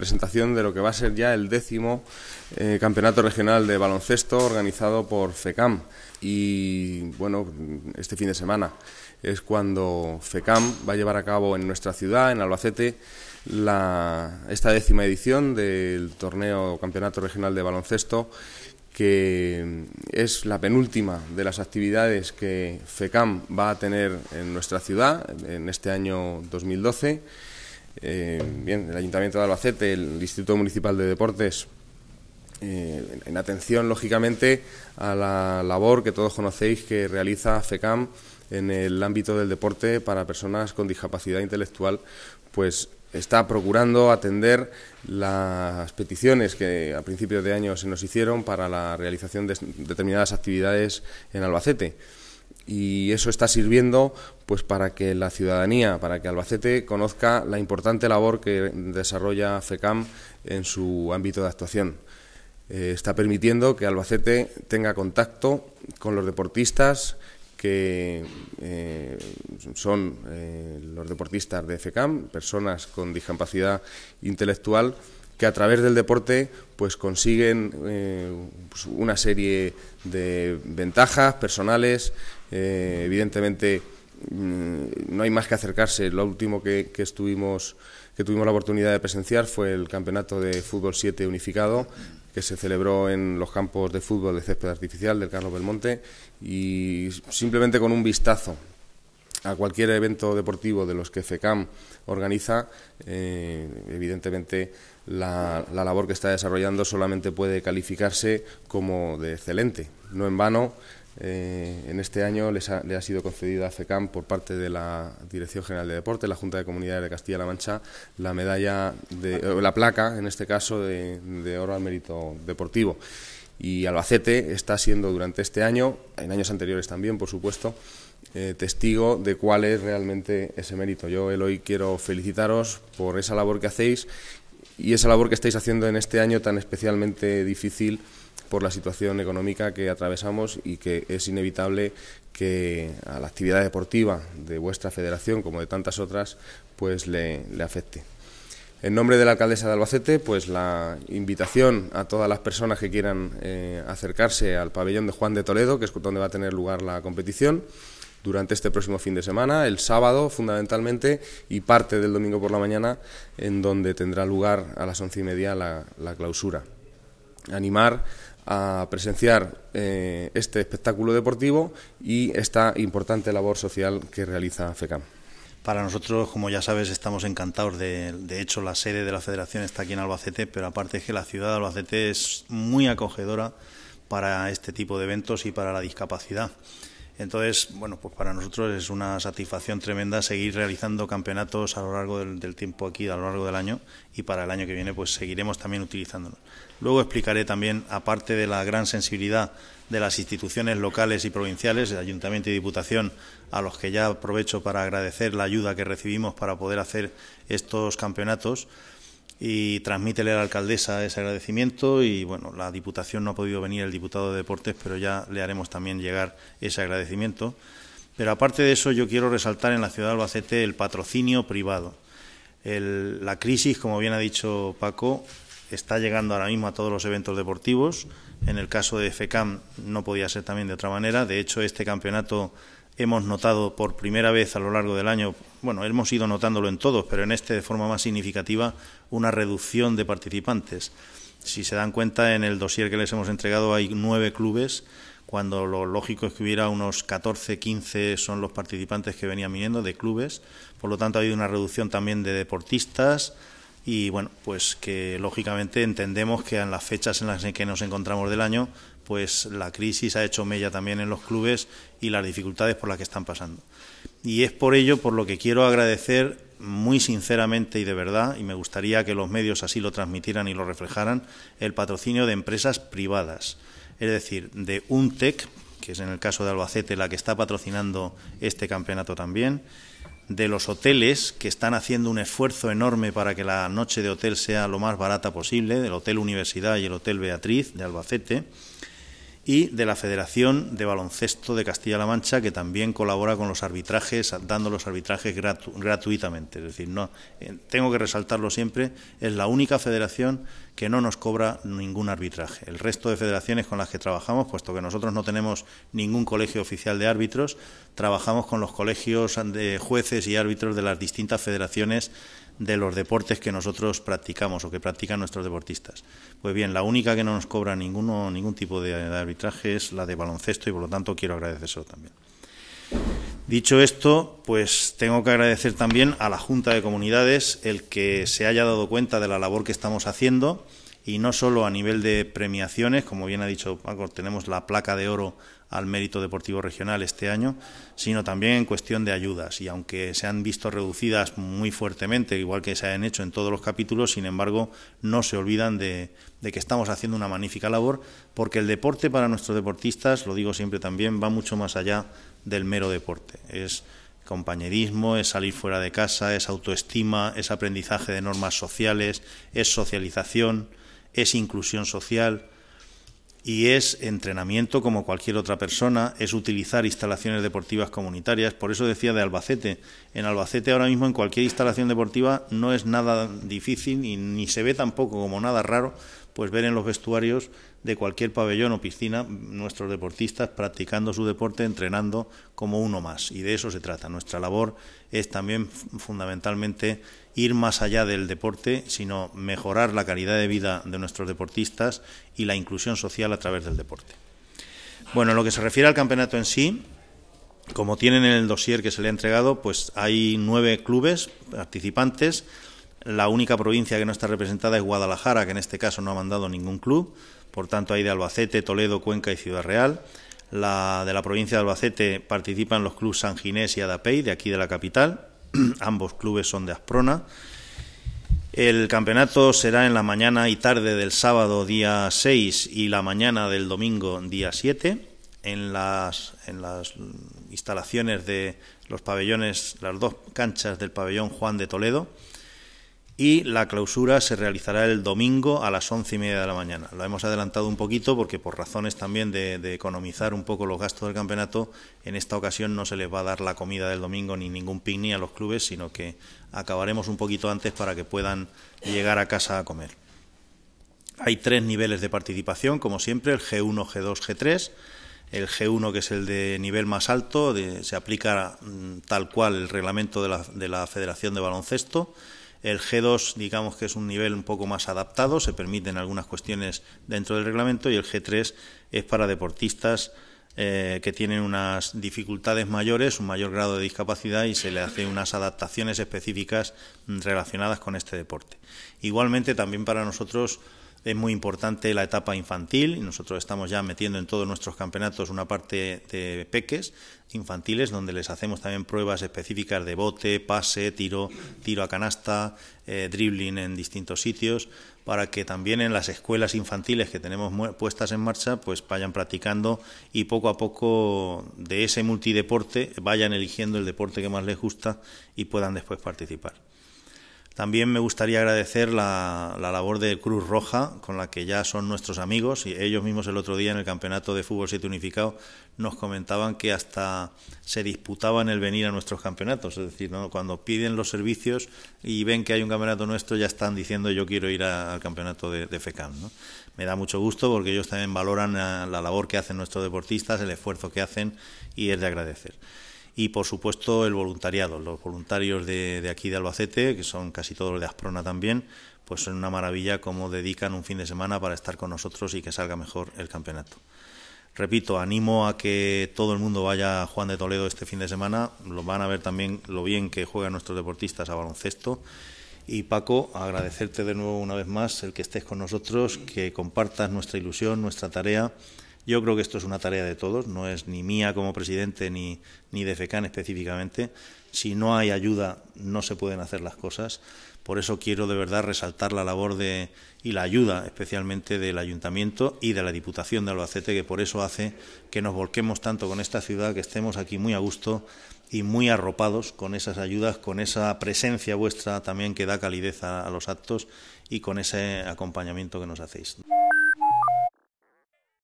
presentación de lo que va a ser ya el décimo eh, campeonato regional de baloncesto organizado por FECAM. Y bueno, este fin de semana es cuando FECAM va a llevar a cabo en nuestra ciudad, en Albacete, esta décima edición del torneo Campeonato Regional de Baloncesto, que es la penúltima de las actividades que FECAM va a tener en nuestra ciudad en este año 2012 eh, bien, el Ayuntamiento de Albacete, el Instituto Municipal de Deportes, eh, en, atención, lógicamente, a la labor que todos conocéis que realiza FECAM en el ámbito del deporte para personas con discapacidad intelectual, pues está procurando atender las peticiones que a principios de año se nos hicieron para la realización de determinadas actividades en Albacete y eso está sirviendo pues para que la ciudadanía, para que Albacete conozca la importante labor que desarrolla FECAM en su ámbito de actuación. Eh, está permitiendo que Albacete tenga contacto con los deportistas que eh, son eh, los deportistas de FECAM, personas con discapacidad intelectual que a través del deporte pues consiguen eh, pues, una serie de ventajas personales, eh, evidentemente mm, no hay más que acercarse. Lo último que, estuvimos, que tuvimos la oportunidad de presenciar fue el campeonato de fútbol 7 unificado que se celebró en los campos de fútbol de césped artificial del Carlos Belmonte y simplemente con un vistazo a cualquier evento deportivo de los que FECAM organiza, eh, evidentemente la, labor que está desarrollando solamente puede calificarse como de excelente. No en vano, eh, en este año les ha, le ha sido concedida a FECAM por parte de la Dirección General de Deporte, la Junta de Comunidades de Castilla-La Mancha, la medalla, de, la placa, en este caso, de oro al mérito deportivo. Y Albacete está siendo durante este año, en años anteriores también, por supuesto, eh, testigo de cuál es realmente ese mérito. Yo, Eloy, quiero felicitaros por esa labor que hacéis y esa labor que estáis haciendo en este año tan especialmente difícil por la situación económica que atravesamos y que es inevitable que a la actividad deportiva de vuestra federación, como de tantas otras, pues le afecte. En nombre de la alcaldesa de Albacete, pues la invitación a todas las personas que quieran eh, acercarse al pabellón de Juan de Toledo, que es donde va a tener lugar la competición, durante este próximo fin de semana, el sábado fundamentalmente y parte del domingo por la mañana, en donde tendrá lugar a las once y media la, clausura. Animar a presenciar eh, este espectáculo deportivo y esta importante labor social que realiza FECAM. Para nosotros, como ya sabes, estamos encantados. De, de, hecho, la sede de la federación está aquí en Albacete, pero aparte es que la ciudad de Albacete es muy acogedora para este tipo de eventos y para la discapacidad. Entonces, bueno, pues para nosotros es una satisfacción tremenda seguir realizando campeonatos a lo largo del, tiempo aquí, a lo largo del año, y para el año que viene pues seguiremos también utilizándolos. Luego explicaré también, aparte de la gran sensibilidad de las instituciones locales y provinciales, el Ayuntamiento y Diputación, a los que ya aprovecho para agradecer la ayuda que recibimos para poder hacer estos campeonatos, y transmítele a la alcaldesa ese agradecimiento y bueno, la Diputación no ha podido venir el diputado de Deportes, pero ya le haremos también llegar ese agradecimiento. Pero aparte de eso, yo quiero resaltar en la ciudad de Albacete el patrocinio privado. la crisis, como bien ha dicho Paco, está llegando ahora mismo a todos los eventos deportivos. En el caso de FECAM no podía ser también de otra manera. De hecho, este campeonato hemos notado por primera vez a lo largo del año, bueno, hemos ido notándolo en todos, pero en este de forma más significativa, una reducción de participantes. Si se dan cuenta, en el dossier que les hemos entregado hay nueve clubes, cuando lo lógico es que hubiera unos 14, 15 son los participantes que venían viniendo de clubes. Por lo tanto, ha habido una reducción también de deportistas, y bueno, pues que lógicamente entendemos que en las fechas en las que nos encontramos del año, pues la crisis ha hecho mella también en los clubes y las dificultades por las que están pasando. Y es por ello por lo que quiero agradecer muy sinceramente y de verdad, y me gustaría que los medios así lo transmitieran y lo reflejaran, el patrocinio de empresas privadas, es decir, de UNTEC, que es en el caso de Albacete la que está patrocinando este campeonato también, de los hoteles que están haciendo un esfuerzo enorme para que la noche de hotel sea lo más barata posible, del Hotel Universidad y el Hotel Beatriz de Albacete, y de la Federación de Baloncesto de Castilla-La Mancha, que también colabora con los arbitrajes, dando los arbitrajes gratuitamente. Es decir, no, eh, tengo que resaltarlo siempre, es la única federación que no nos cobra ningún arbitraje. El resto de federaciones con las que trabajamos, puesto que nosotros no tenemos ningún colegio oficial de árbitros, trabajamos con los colegios de jueces y árbitros de las distintas federaciones de los deportes que nosotros practicamos o que practican nuestros deportistas. Pues bien, la única que no nos cobra ningún tipo de, arbitraje es la de baloncesto y por lo tanto quiero agradecérselo también. Dicho esto, pues tengo que agradecer también a la Junta de Comunidades el que se haya dado cuenta de la labor que estamos haciendo y no solo a nivel de premiaciones, como bien ha dicho Paco, tenemos la placa de oro al mérito deportivo regional este año, sino también en cuestión de ayudas. Y aunque se han visto reducidas muy fuertemente, igual que se han hecho en todos los capítulos, sin embargo, no se olvidan de, de que estamos haciendo una magnífica labor, porque el deporte para nuestros deportistas, lo digo siempre también, va mucho más allá del mero deporte. Es compañerismo, es salir fuera de casa, es autoestima, es aprendizaje de normas sociales, es socialización, es inclusión social y es entrenamiento como cualquier otra persona, es utilizar instalaciones deportivas comunitarias, por eso decía de Albacete. En Albacete ahora mismo en cualquier instalación deportiva no es nada difícil y ni se ve tampoco como nada raro pues ver en los vestuarios de cualquier pabellón o piscina nuestros deportistas practicando su deporte, entrenando como uno más. Y de eso se trata. Nuestra labor es también fundamentalmente ir más allá del deporte, sino mejorar la calidad de vida de nuestros deportistas y la inclusión social a través del deporte. Bueno, en lo que se refiere al campeonato en sí, como tienen en el dossier que se le ha entregado, pues hay nueve clubes participantes la única provincia que no está representada es Guadalajara, que en este caso no ha mandado ningún club. Por tanto, hay de Albacete, Toledo, Cuenca y Ciudad Real. de la provincia de Albacete participan los clubes San Ginés y Adapey, de aquí de la capital. Ambos clubes son de Asprona. El campeonato será en la mañana y tarde del sábado día 6 y la mañana del domingo día 7 en en las instalaciones de los pabellones, las dos canchas del pabellón Juan de Toledo y la clausura se realizará el domingo a las once y media de la mañana. Lo hemos adelantado un poquito porque por razones también de, economizar un poco los gastos del campeonato, en esta ocasión no se les va a dar la comida del domingo ni ningún picnic a los clubes, sino que acabaremos un poquito antes para que puedan llegar a casa a comer. Hay tres niveles de participación, como siempre, el G1, G2, G3. El G1, que es el de nivel más alto, se aplica mm, tal cual el reglamento de la Federación de Baloncesto el G2, digamos que es un nivel un poco más adaptado, se permiten algunas cuestiones dentro del reglamento, y el G3 es para deportistas eh, que tienen unas dificultades mayores, un mayor grado de discapacidad y se le hace unas adaptaciones específicas relacionadas con este deporte. Igualmente, también para nosotros es muy importante la etapa infantil y nosotros estamos ya metiendo en todos nuestros campeonatos una parte de peques infantiles donde les hacemos también pruebas específicas de bote, pase, tiro, tiro a canasta, eh, dribbling en distintos sitios para que también en las escuelas infantiles que tenemos puestas en marcha pues vayan practicando y poco a poco de ese multideporte vayan eligiendo el deporte que más les gusta y puedan después participar. También me gustaría agradecer la, labor de Cruz Roja, con la que ya son nuestros amigos, y ellos mismos el otro día en el Campeonato de Fútbol 7 Unificado nos comentaban que hasta se disputaban el venir a nuestros campeonatos, es decir, cuando piden los servicios y ven que hay un campeonato nuestro, ya están diciendo yo quiero ir al campeonato de, FECAM. Me da mucho gusto porque ellos también valoran ah, la labor que hacen nuestros deportistas, el esfuerzo que hacen, y es de agradecer y por supuesto el voluntariado. Los voluntarios de, aquí de Albacete, que son casi todos de Asprona también, pues son una maravilla cómo dedican un fin de semana para estar con nosotros y que salga mejor el campeonato. Repito, animo a que todo el mundo vaya a Juan de Toledo este fin de semana. Lo van a ver también lo bien que juegan nuestros deportistas a baloncesto. Y Paco, agradecerte de nuevo una vez más el que estés con nosotros, que compartas nuestra ilusión, nuestra tarea yo creo que esto es una tarea de todos, no es ni mía como presidente ni, ni de FECAN específicamente. Si no hay ayuda, no se pueden hacer las cosas. Por eso quiero de verdad resaltar la labor de, y la ayuda especialmente del Ayuntamiento y de la Diputación de Albacete, que por eso hace que nos volquemos tanto con esta ciudad, que estemos aquí muy a gusto y muy arropados con esas ayudas, con esa presencia vuestra también que da calidez a los actos y con ese acompañamiento que nos hacéis.